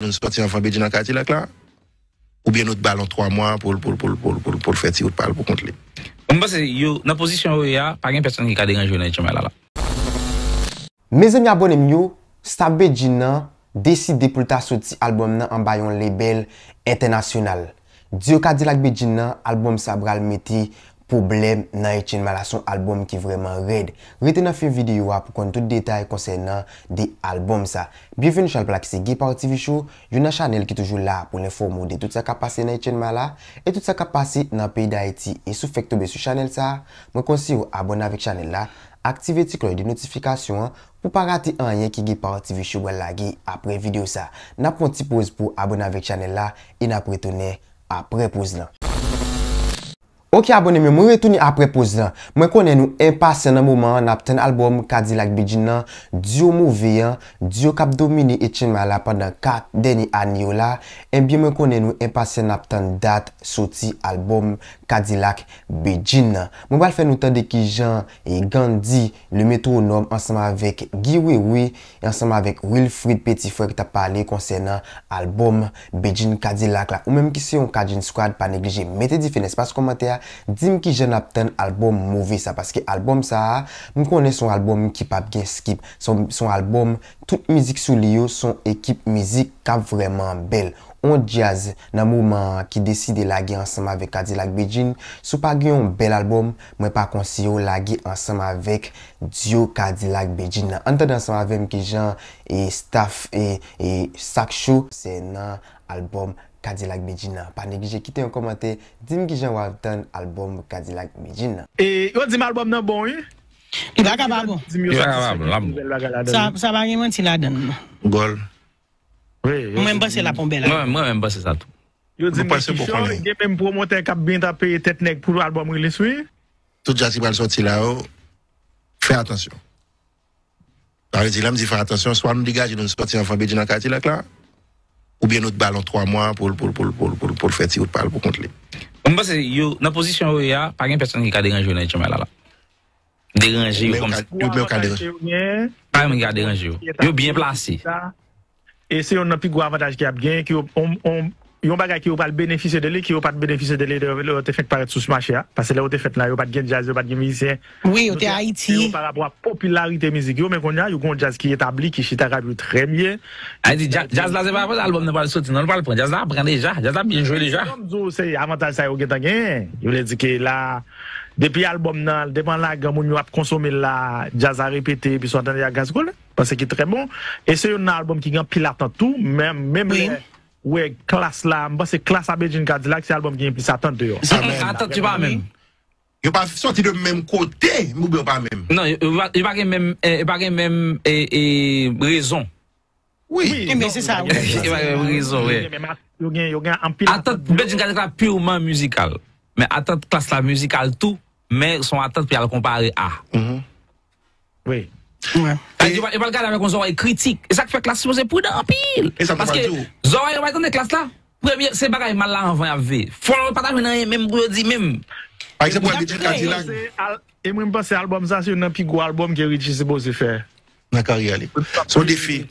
Non se pati anfan bejina kati lak la, oubyen not balon 3 mwa pou l pou l pou l pou l pou l pou l feti out pal pou kontle. Mbase yo, nan pozisyon yo ya, pa gen pesan mi kade ganjou nan jomalala. Mezem ya bonem yo, Stab Bejina deside pou l ta soti albom nan anbayon label internasyonal. Diyo kade lak bejina, albom sa bral meti anbayon. poublem nan e chenman la son alboum ki vreman red. Reti nan fye videyo wa pou kon tout detay konsen nan de alboum sa. Biyeveni chan pou la ki se gipa ou TV show, yon nan chanel ki toujou la pou l'informou de tout sa kapase nan e chenman la e tout sa kapase nan peyi da eti e soufek tobe sou chanel sa. Mwen konsi ou abon nan vek chanel la, aktive tiklo di notifikasyon pou pa rati an yen ki gipa ou TV show wala gi apre videyo sa. Na pon ti pose pou abon nan vek chanel la, e na pretoune apre pose la. Ok abonemi, mwen retouni aprepoz lan Mwen konen nou en pasen nan mouman Naptan albom Cadillac Beijing nan Diyo mouveyan, diyo kap domini Etchenman la pandan 4 deni anyo la Enbyen eh mwen konen nou en pasen Naptan dat soti albom Cadillac Beijing nan Mwen bal fè nou tan de ki jan E Gandhi le meto o nom Ansama avèk Giwiwi Ansama avèk Wilfried Petitfoy Kta pale konsen nan albom Beijing Cadillac la Ou mèm ki se yon Cadillac Squad Pa neglije metè di fè nèspas komantè ya Dim ki jen ap ten alboum mouvi sa Paske alboum sa M kone son alboum ki pap gen skip Son alboum Tout mizik sou li yo Son ekip mizik ka vreman bel On jaz nan mouman ki desi de lage ansam avek Kadilag Bejin. Sou pa gen yon bel albom, mwen pa konsiyo lage ansam avek Dio Kadilag Bejin nan. Anten ansam avem ki jan staff e sak chou se nan albom Kadilag Bejin nan. Pane gen jekite yon komante, dim ki jan wav ten albom Kadilag Bejin nan. E, yon dim albom nan bon yon? Iwaga babo. Iwaga babo, lambo. Sabage mwen si ladon. Gol. Mwen mwen basè la pon bel la. Mwen mwen basè la pou. Yo di mwen pasè pou konnen. Tout jase bal soti la ou. Oh, fè atensyon. Tare di la mzi fè atensyon. Swan mou digaji nou soti an fa bedi nan kati lak la. Ou bien nou dbalon 3 moun. Pou l'feti ou l'pal pou kontle. Mwen basè yo. Nan posisyon yo ya. Par gen person yon ka deranjou nan jomal la. Deranjou yo komsi. Mwen mwen ka deranjou. Par gen mwen ka deranjou. Yo bien plasi. Yo. E se yon nan pi gwa avantaj ki ap gen, ki yon bagay ki yon pat benefise dele, ki yon pat benefise dele de yon te fèk paret sou smache ya. Pase le yon te fèk nan, yon pat gen jazz, yon pat gen mizien. Oui, yon te Haiti. Yon par apwa popularite mizik, yon men kon ya, yon kon jazz ki etabli, ki chita rabi ou tre miye. A ah, yon di jazz la ze ba apwa, albom nan pa al soti, nan pa al pon, jazz la apren deja, jazz la binjwe deja. Yon nan di avantage sa yon gen tan gen, yon le di ke la, depi albom nan, depan la gen moun yon ap konsome la, jazz a repete, pi sou atende ya gaz kou le. c'est qu'il est très bon. Et c'est un album qui gagne pile tout, même, même oui. classe là, c'est classe à Beijing Cadillac, c'est album qui gagne plus attente dehors. attends tu pas même. il pas sorti de même côté, mais pas même. Non, il pas même, il eh, pas même, et, eh, eh, raison. Oui, mais c'est ça. Il pas raison, oui. Attends, Beijing Cadillac purement musical. Mais attends, classe la musicale tout, mais son attente puis elle comparer à. Oui. Eman gade anwe kon zowa e kritik E sak fwe klasi mwen se pou dan pil Zowa yon wak anwe klas la Se bagay malan anwen avi Fwa wap pata mwen anye menm gwo di menm Eman mwen pase album zase Yon nan pigou album gen ridjise bo se fe Naka reali Smo defi